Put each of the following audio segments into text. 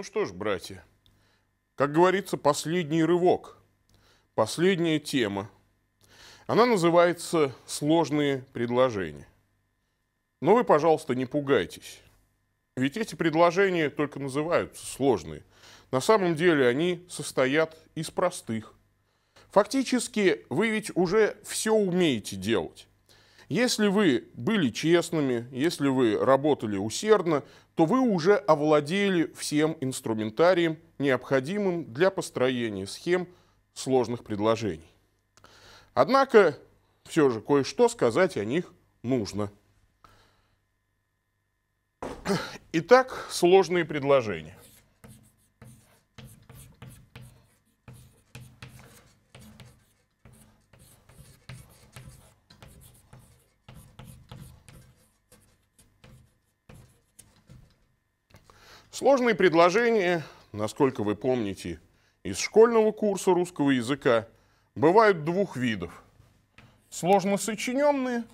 Ну что ж, братья, как говорится, последний рывок, последняя тема. Она называется «Сложные предложения». Но вы, пожалуйста, не пугайтесь. Ведь эти предложения только называются сложные. На самом деле они состоят из простых. Фактически вы ведь уже все умеете делать. Если вы были честными, если вы работали усердно, то вы уже овладели всем инструментарием, необходимым для построения схем сложных предложений. Однако все же кое-что сказать о них нужно. Итак, сложные предложения. Сложные предложения, насколько вы помните, из школьного курса русского языка бывают двух видов. Сложно сочиненные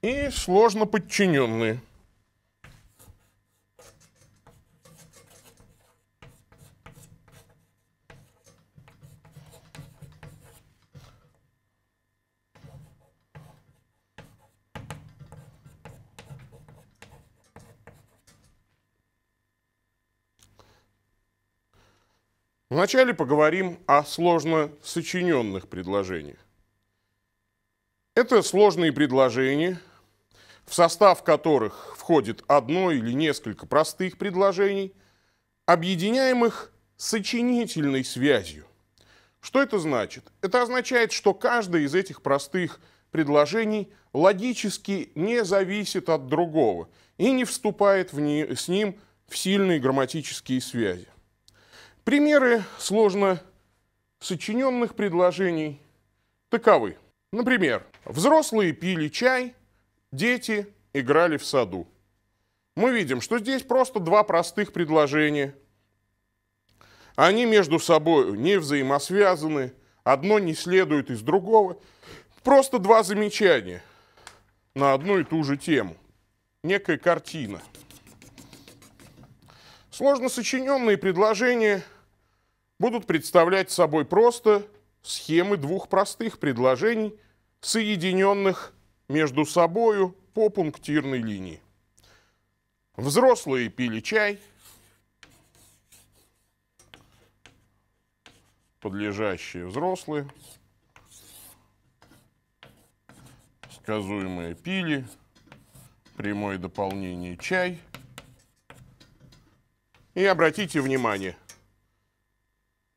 и сложно подчиненные. Вначале поговорим о сложно сочиненных предложениях. Это сложные предложения, в состав которых входит одно или несколько простых предложений, объединяемых сочинительной связью. Что это значит? Это означает, что каждое из этих простых предложений логически не зависит от другого и не вступает в не, с ним в сильные грамматические связи. Примеры сложно сочиненных предложений таковы. Например, взрослые пили чай, дети играли в саду. Мы видим, что здесь просто два простых предложения. Они между собой не взаимосвязаны, одно не следует из другого. Просто два замечания на одну и ту же тему. Некая картина. Сложно сочиненные предложения – будут представлять собой просто схемы двух простых предложений, соединенных между собою по пунктирной линии. Взрослые пили чай, подлежащие взрослые, сказуемые пили, прямое дополнение чай. И обратите внимание –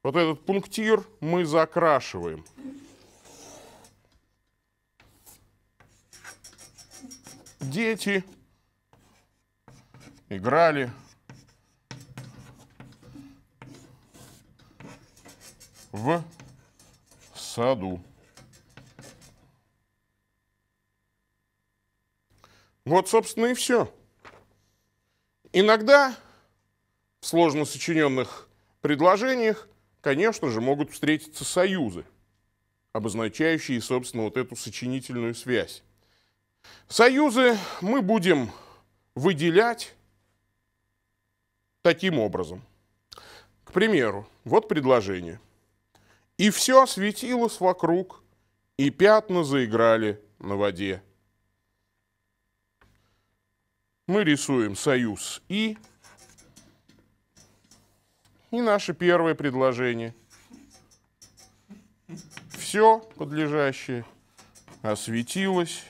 вот этот пунктир мы закрашиваем. Дети играли в саду. Вот, собственно, и все. Иногда в сложно сочиненных предложениях конечно же, могут встретиться союзы, обозначающие, собственно, вот эту сочинительную связь. Союзы мы будем выделять таким образом. К примеру, вот предложение. «И все осветилось вокруг, и пятна заиграли на воде». Мы рисуем союз «и», и наше первое предложение. Все подлежащее осветилось.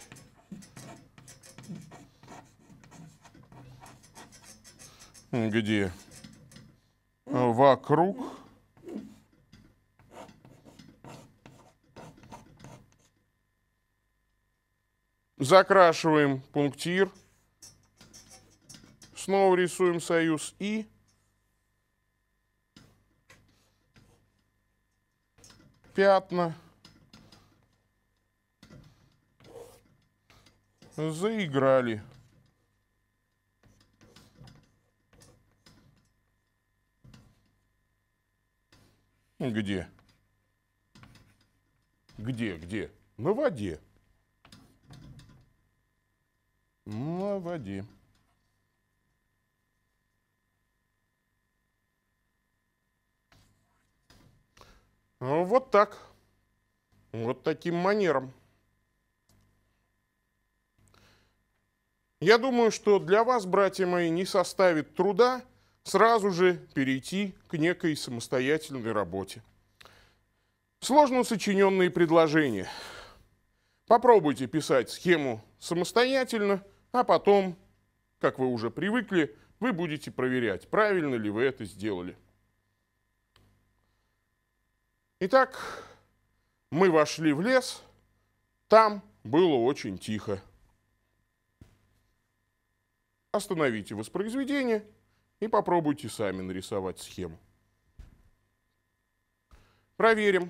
Где? Вокруг. Закрашиваем пунктир. Снова рисуем союз И. пятна, заиграли. Где? Где, где? На воде. На воде. Ну, вот так. Вот таким манером. Я думаю, что для вас, братья мои, не составит труда сразу же перейти к некой самостоятельной работе. Сложно сочиненные предложения. Попробуйте писать схему самостоятельно, а потом, как вы уже привыкли, вы будете проверять, правильно ли вы это сделали. Итак, мы вошли в лес. Там было очень тихо. Остановите воспроизведение и попробуйте сами нарисовать схему. Проверим.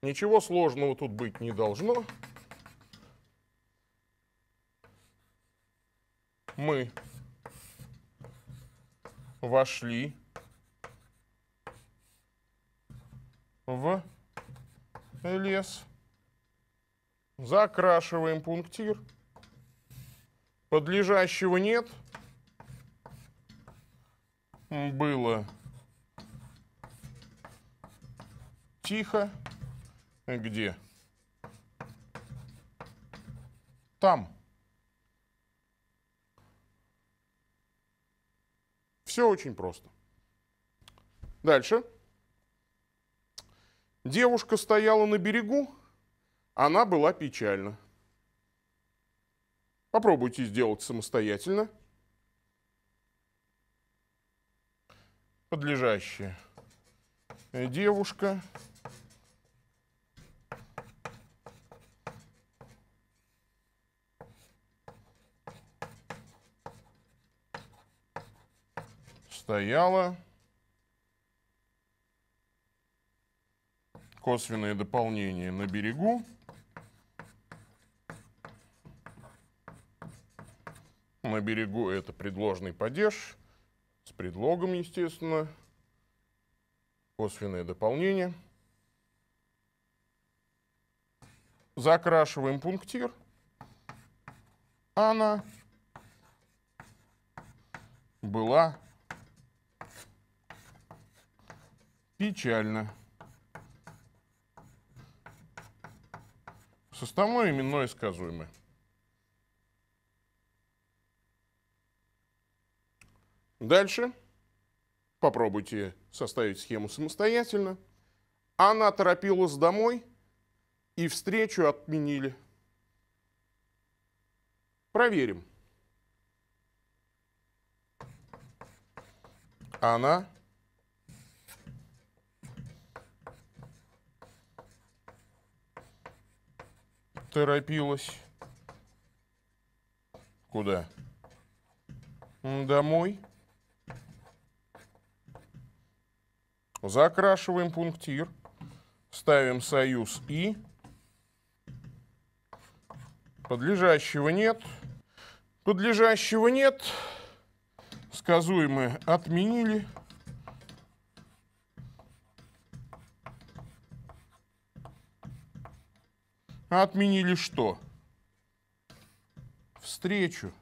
Ничего сложного тут быть не должно. Мы вошли в лес. Закрашиваем пунктир. Подлежащего нет. Было тихо. Где? Там. Все очень просто. Дальше. Девушка стояла на берегу, она была печальна. Попробуйте сделать самостоятельно. Подлежащая э, девушка стояла косвенные дополнения на берегу. На берегу это предложный падеж с предлогом, естественно, косвенное дополнение. Закрашиваем пунктир. Она была печально. Составное, именное, сказуемое. Дальше попробуйте составить схему самостоятельно. Она торопилась домой, и встречу отменили. Проверим. Она торопилась. Куда? Домой. Закрашиваем пунктир. Ставим союз «и». Подлежащего нет. Подлежащего нет. Сказуемое отменили. Отменили что? Встречу.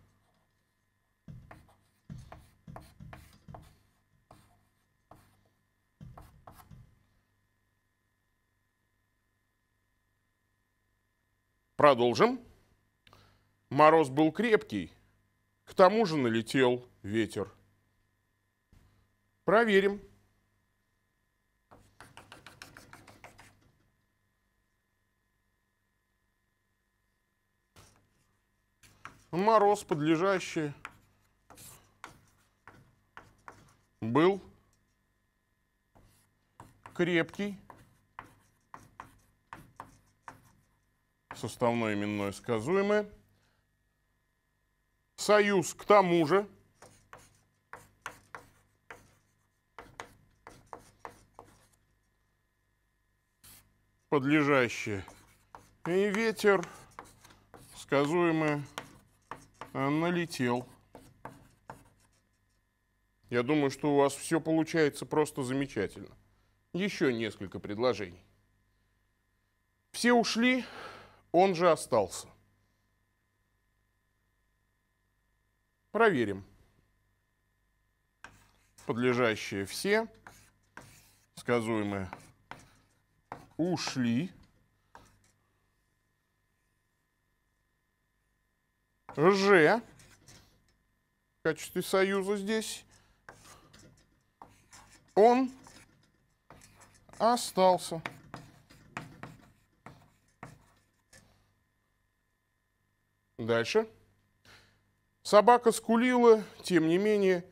Продолжим. Мороз был крепкий, к тому же налетел ветер. Проверим. мороз подлежащий был крепкий, составной именное сказуемое, союз к тому же, подлежащее и ветер, сказуемое Э, налетел. Я думаю, что у вас все получается просто замечательно. Еще несколько предложений. Все ушли, он же остался. Проверим. Подлежащие все, сказуемые ушли. Ж в качестве союза здесь. Он остался. Дальше. Собака скулила, тем не менее,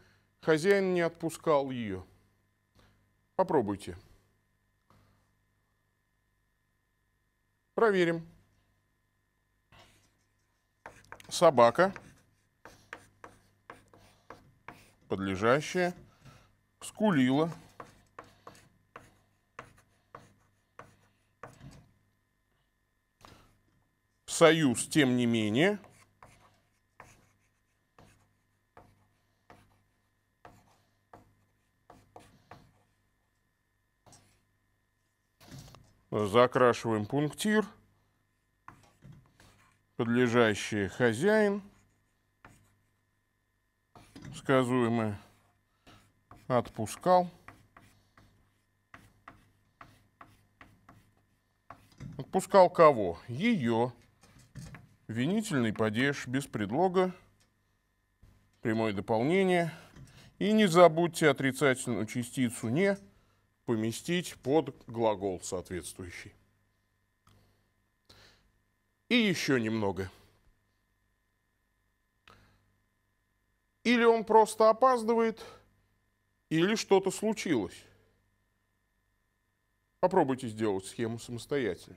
хозяин не отпускал ее. Попробуйте. Проверим собака, подлежащая, скулила. Союз, тем не менее, закрашиваем пунктир подлежащие хозяин, сказуемое отпускал. Отпускал кого? Ее. Винительный падеж без предлога, прямое дополнение. И не забудьте отрицательную частицу «не» поместить под глагол соответствующий и еще немного. Или он просто опаздывает, или что-то случилось. Попробуйте сделать схему самостоятельно.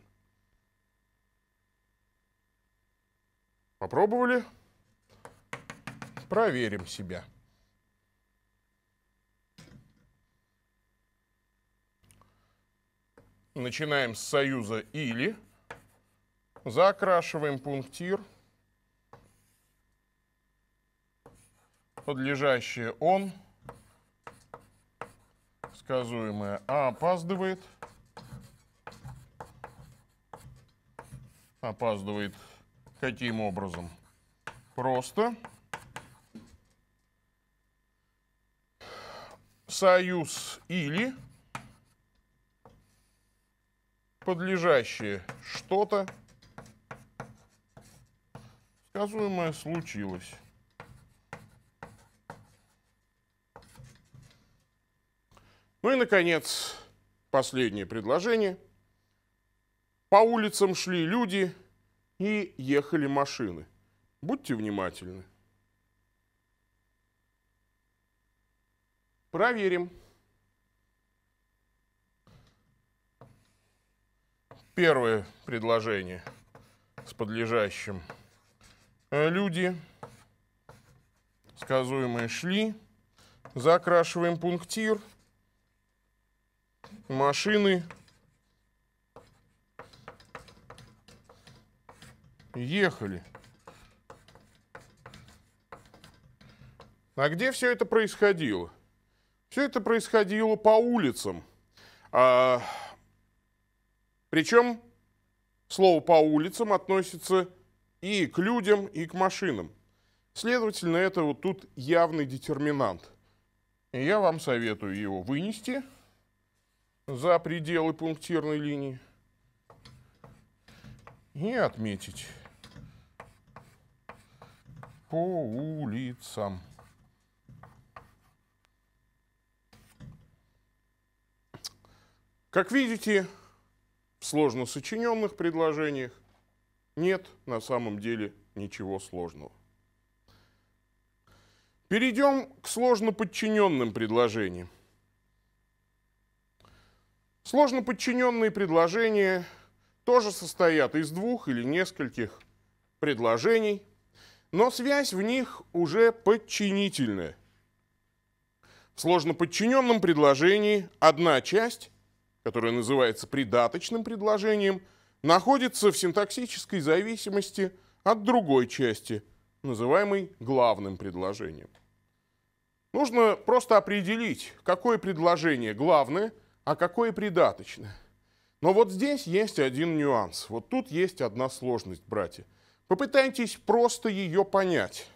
Попробовали? Проверим себя. Начинаем с союза «или». Закрашиваем пунктир. Подлежащее он. Сказуемое А опаздывает. Опаздывает каким образом? Просто. Союз или подлежащее что-то предсказуемое случилось. Ну и, наконец, последнее предложение. По улицам шли люди и ехали машины. Будьте внимательны. Проверим. Первое предложение с подлежащим Э, люди, сказуемые шли, закрашиваем пунктир, машины, ехали. А где все это происходило? Все это происходило по улицам. А, причем слово по улицам относится и к людям, и к машинам. Следовательно, это вот тут явный детерминант. И я вам советую его вынести за пределы пунктирной линии и отметить по улицам. Как видите, в сложно сочиненных предложениях нет на самом деле ничего сложного. Перейдем к сложно подчиненным предложениям. Сложно подчиненные предложения тоже состоят из двух или нескольких предложений, но связь в них уже подчинительная. В сложно подчиненном предложении одна часть, которая называется придаточным предложением – находится в синтаксической зависимости от другой части, называемой главным предложением. Нужно просто определить, какое предложение главное, а какое придаточное. Но вот здесь есть один нюанс. Вот тут есть одна сложность, братья. Попытайтесь просто ее понять.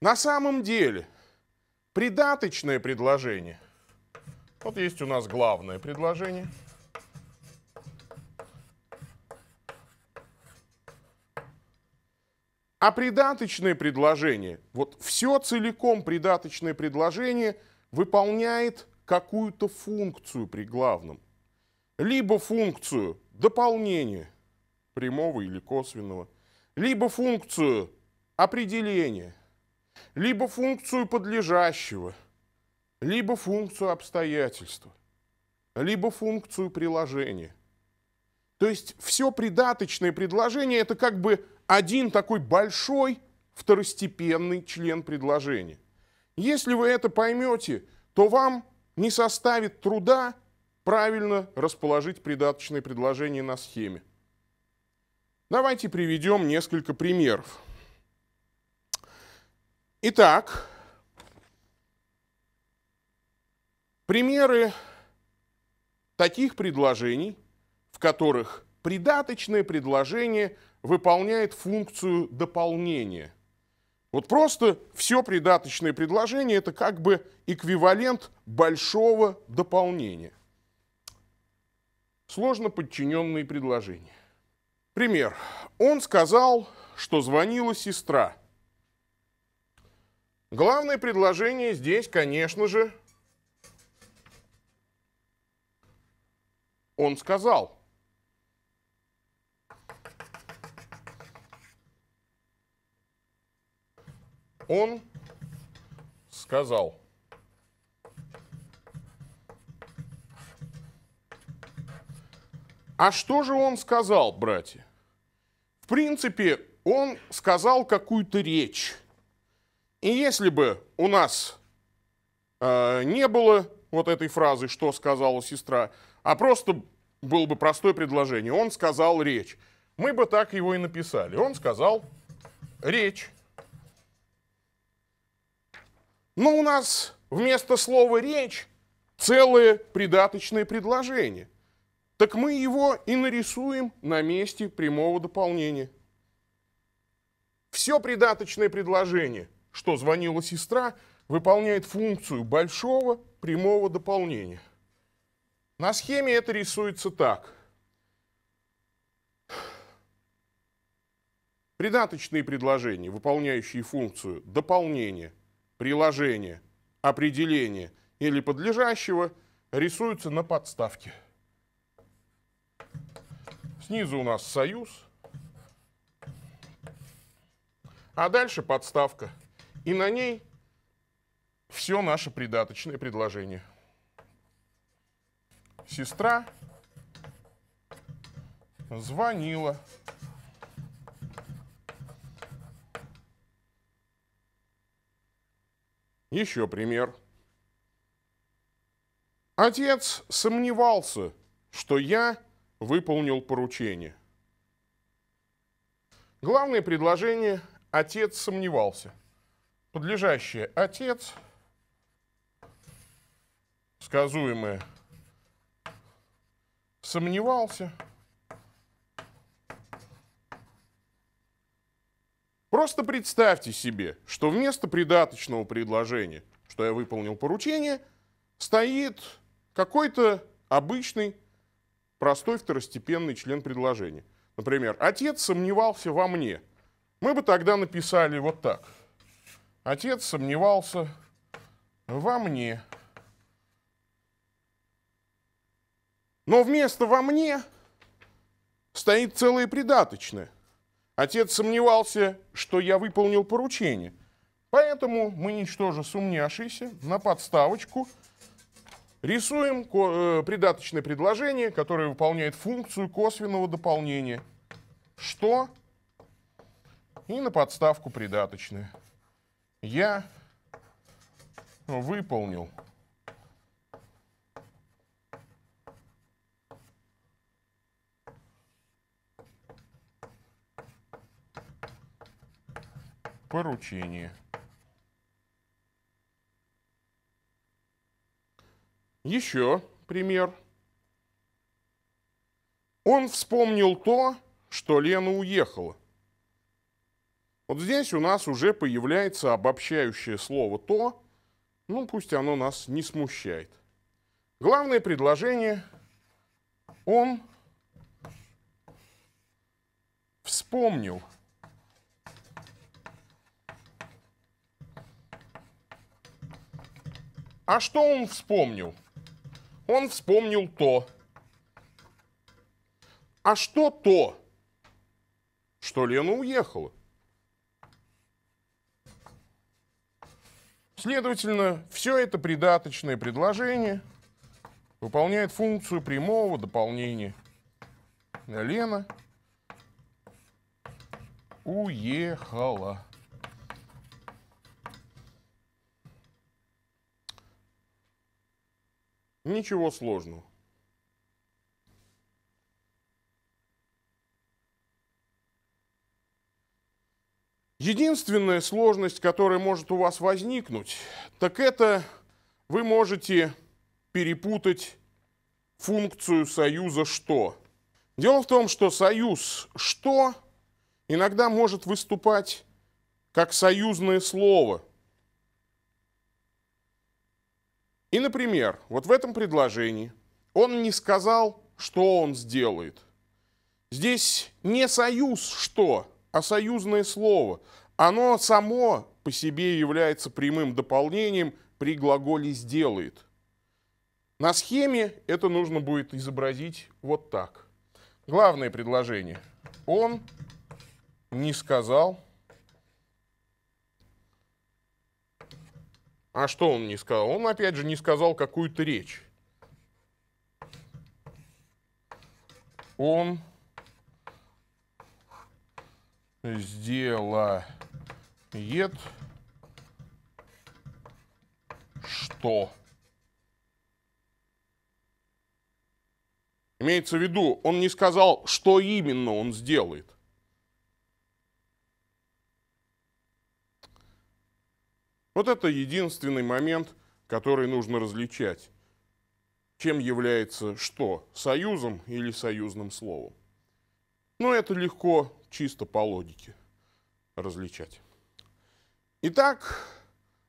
На самом деле, придаточное предложение. Вот есть у нас главное предложение – А придаточное предложение, вот все целиком придаточное предложение выполняет какую-то функцию при главном. Либо функцию дополнения прямого или косвенного, либо функцию определения, либо функцию подлежащего, либо функцию обстоятельства, либо функцию приложения. То есть все придаточное предложение – это как бы один такой большой второстепенный член предложения. Если вы это поймете, то вам не составит труда правильно расположить придаточные предложения на схеме. Давайте приведем несколько примеров. Итак, примеры таких предложений, в которых придаточное предложение – выполняет функцию дополнения. Вот просто все придаточное предложение – это как бы эквивалент большого дополнения. Сложно подчиненные предложения. Пример. Он сказал, что звонила сестра. Главное предложение здесь, конечно же, он сказал – он сказал. А что же он сказал, братья? В принципе, он сказал какую-то речь. И если бы у нас э, не было вот этой фразы, что сказала сестра, а просто было бы простое предложение, он сказал речь, мы бы так его и написали. Он сказал речь. Но у нас вместо слова «речь» целое придаточное предложение. Так мы его и нарисуем на месте прямого дополнения. Все придаточное предложение, что звонила сестра, выполняет функцию большого прямого дополнения. На схеме это рисуется так. Придаточные предложения, выполняющие функцию дополнения – приложения, определение или подлежащего рисуются на подставке. Снизу у нас союз, а дальше подставка. И на ней все наше придаточное предложение. Сестра звонила Еще пример. Отец сомневался, что я выполнил поручение. Главное предложение «отец сомневался». Подлежащее «отец», сказуемое «сомневался», Просто представьте себе, что вместо придаточного предложения, что я выполнил поручение, стоит какой-то обычный, простой второстепенный член предложения. Например, отец сомневался во мне. Мы бы тогда написали вот так. Отец сомневался во мне. Но вместо «во мне» стоит целое придаточное – Отец сомневался, что я выполнил поручение. Поэтому мы, ничтоже сумняшися, на подставочку рисуем э, придаточное предложение, которое выполняет функцию косвенного дополнения. Что? И на подставку придаточное. Я выполнил поручение. Еще пример. Он вспомнил то, что Лена уехала. Вот здесь у нас уже появляется обобщающее слово «то», ну пусть оно нас не смущает. Главное предложение – он вспомнил – А что он вспомнил? Он вспомнил то. А что то? Что Лена уехала. Следовательно, все это придаточное предложение выполняет функцию прямого дополнения. Лена уехала. Ничего сложного. Единственная сложность, которая может у вас возникнуть, так это вы можете перепутать функцию союза «что». Дело в том, что союз «что» иногда может выступать как союзное слово – И, например, вот в этом предложении он не сказал, что он сделает. Здесь не союз «что», а союзное слово. Оно само по себе является прямым дополнением при глаголе «сделает». На схеме это нужно будет изобразить вот так. Главное предложение. Он не сказал, А что он не сказал? Он, опять же, не сказал какую-то речь. Он сделает что? Имеется в виду, он не сказал, что именно он сделает. Вот это единственный момент, который нужно различать. Чем является что, союзом или союзным словом. Но ну, это легко, чисто по логике различать. Итак,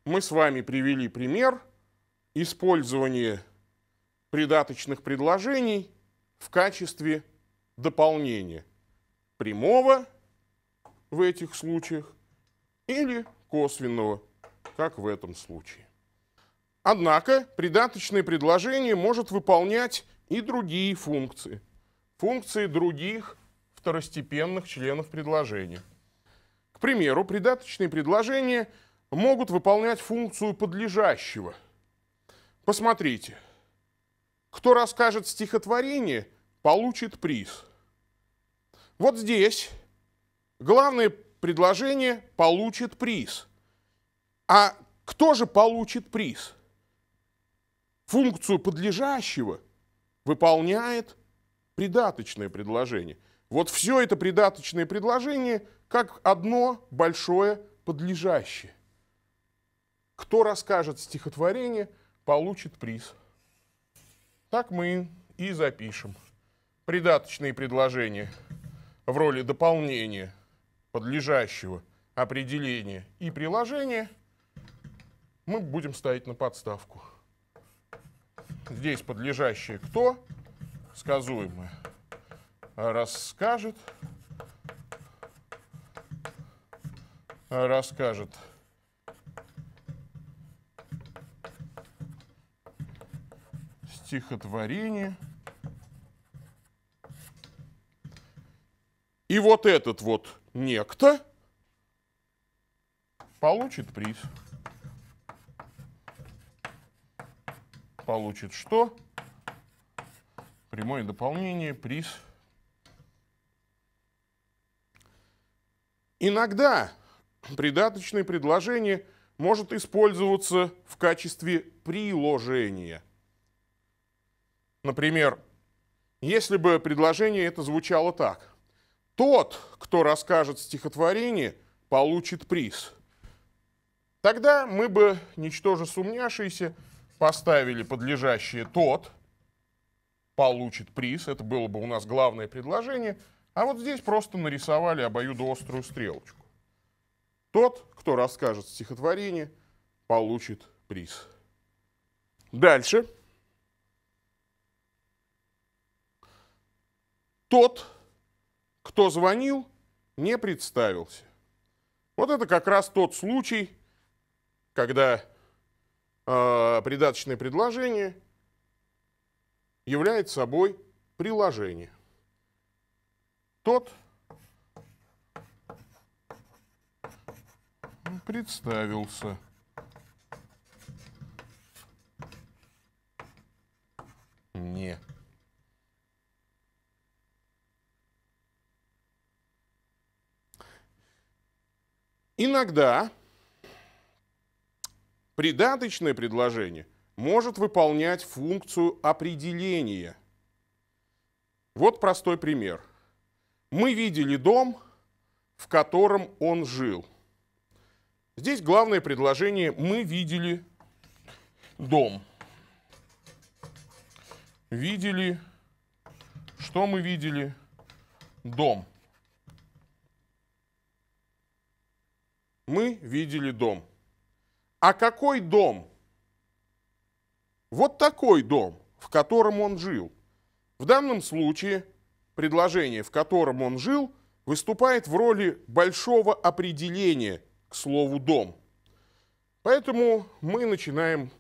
мы с вами привели пример использования придаточных предложений в качестве дополнения прямого в этих случаях или косвенного как в этом случае. Однако придаточное предложение может выполнять и другие функции. Функции других второстепенных членов предложения. К примеру, придаточные предложения могут выполнять функцию подлежащего. Посмотрите. Кто расскажет стихотворение, получит приз. Вот здесь главное предложение «получит приз». А кто же получит приз? Функцию подлежащего выполняет придаточное предложение. Вот все это придаточное предложение как одно большое подлежащее. Кто расскажет стихотворение, получит приз. Так мы и запишем. Придаточные предложения в роли дополнения подлежащего определения и приложения – мы будем ставить на подставку. Здесь подлежащее кто, сказуемое, расскажет, расскажет стихотворение. И вот этот вот некто получит приз. получит что? Прямое дополнение, приз. Иногда придаточное предложение может использоваться в качестве приложения. Например, если бы предложение это звучало так. Тот, кто расскажет стихотворение, получит приз. Тогда мы бы, ничтоже сумняшиеся, поставили подлежащее тот, получит приз. Это было бы у нас главное предложение. А вот здесь просто нарисовали обоюдоострую стрелочку. Тот, кто расскажет стихотворение, получит приз. Дальше. Тот, кто звонил, не представился. Вот это как раз тот случай, когда а, придаточное предложение является собой приложение. Тот представился. Мне. Иногда Придаточное предложение может выполнять функцию определения. Вот простой пример. Мы видели дом, в котором он жил. Здесь главное предложение «мы видели дом». Видели, что мы видели? Дом. Мы видели дом. А какой дом? Вот такой дом, в котором он жил. В данном случае предложение, в котором он жил, выступает в роли большого определения к слову «дом». Поэтому мы начинаем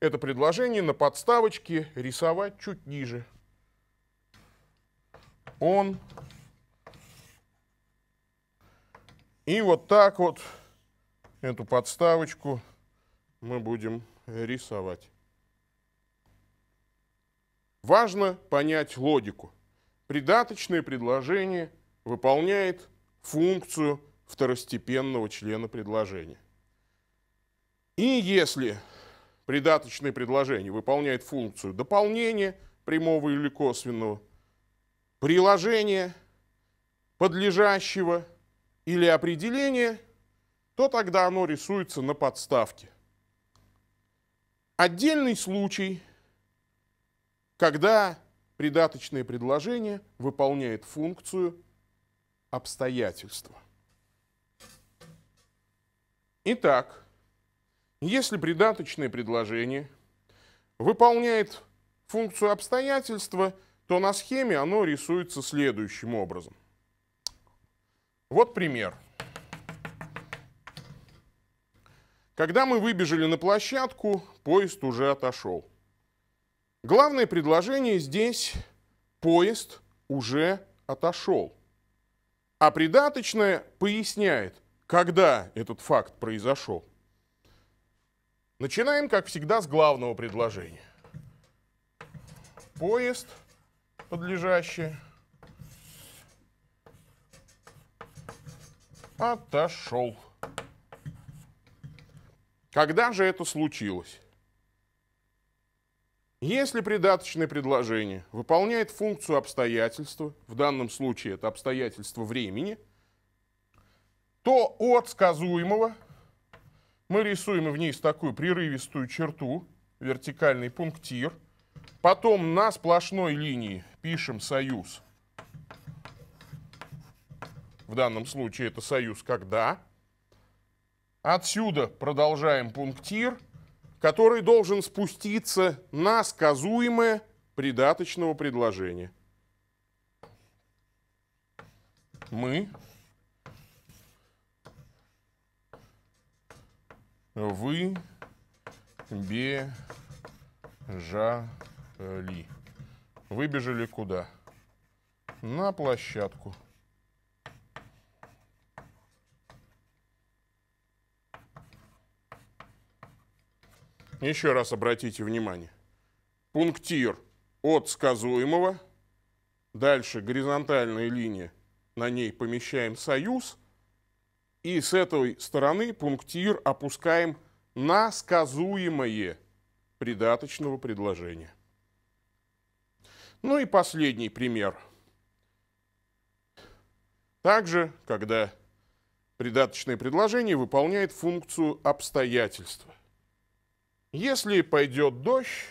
это предложение на подставочке рисовать чуть ниже. Он. И вот так вот эту подставочку мы будем рисовать. Важно понять логику. Придаточное предложение выполняет функцию второстепенного члена предложения. И если придаточное предложение выполняет функцию дополнения прямого или косвенного, приложения, подлежащего или определения, то тогда оно рисуется на подставке. Отдельный случай, когда придаточное предложение выполняет функцию обстоятельства. Итак, если придаточное предложение выполняет функцию обстоятельства, то на схеме оно рисуется следующим образом. Вот пример. Когда мы выбежали на площадку, поезд уже отошел. Главное предложение здесь – поезд уже отошел. А придаточное поясняет, когда этот факт произошел. Начинаем, как всегда, с главного предложения. Поезд подлежащий отошел. Когда же это случилось? Если придаточное предложение выполняет функцию обстоятельства, в данном случае это обстоятельство времени, то от сказуемого мы рисуем вниз такую прерывистую черту, вертикальный пунктир, потом на сплошной линии пишем союз, в данном случае это союз когда, Отсюда продолжаем пунктир, который должен спуститься на сказуемое придаточного предложения. Мы вы бежали. Выбежали куда? На площадку. Еще раз обратите внимание. Пунктир от сказуемого. Дальше горизонтальная линия. На ней помещаем союз. И с этой стороны пунктир опускаем на сказуемое придаточного предложения. Ну и последний пример. Также, когда придаточное предложение выполняет функцию обстоятельства. Если пойдет дождь,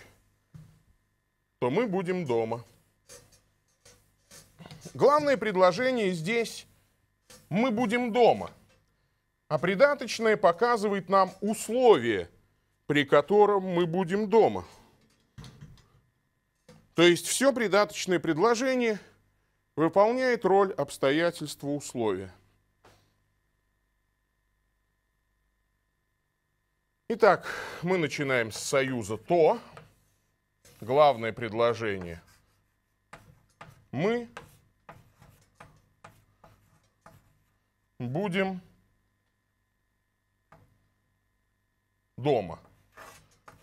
то мы будем дома. Главное предложение здесь «мы будем дома», а придаточное показывает нам условие, при котором мы будем дома. То есть все придаточное предложение выполняет роль обстоятельства условия. Итак, мы начинаем с союза «то». Главное предложение. Мы будем дома.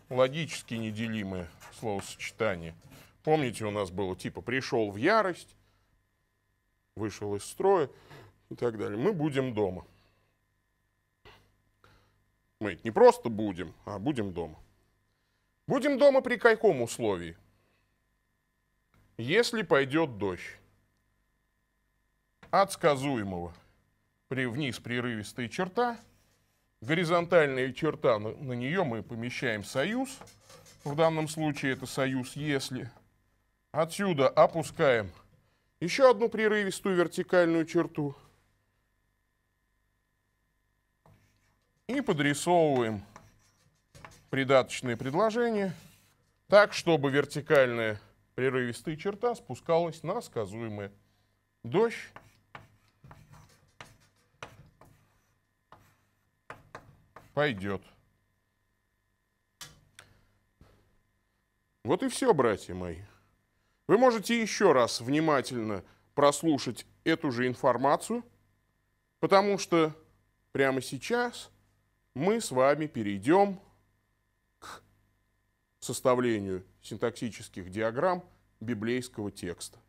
Логически неделимые словосочетание. Помните, у нас было типа «пришел в ярость», «вышел из строя» и так далее. Мы будем дома мы не просто будем, а будем дома. Будем дома при каком условии? Если пойдет дождь от сказуемого при, вниз прерывистые черта, горизонтальная черта, на, на нее мы помещаем союз, в данном случае это союз «если». Отсюда опускаем еще одну прерывистую вертикальную черту – и подрисовываем придаточные предложения так, чтобы вертикальная прерывистая черта спускалась на сказуемое. Дождь. Пойдет. Вот и все, братья мои. Вы можете еще раз внимательно прослушать эту же информацию, потому что прямо сейчас – мы с вами перейдем к составлению синтаксических диаграмм библейского текста.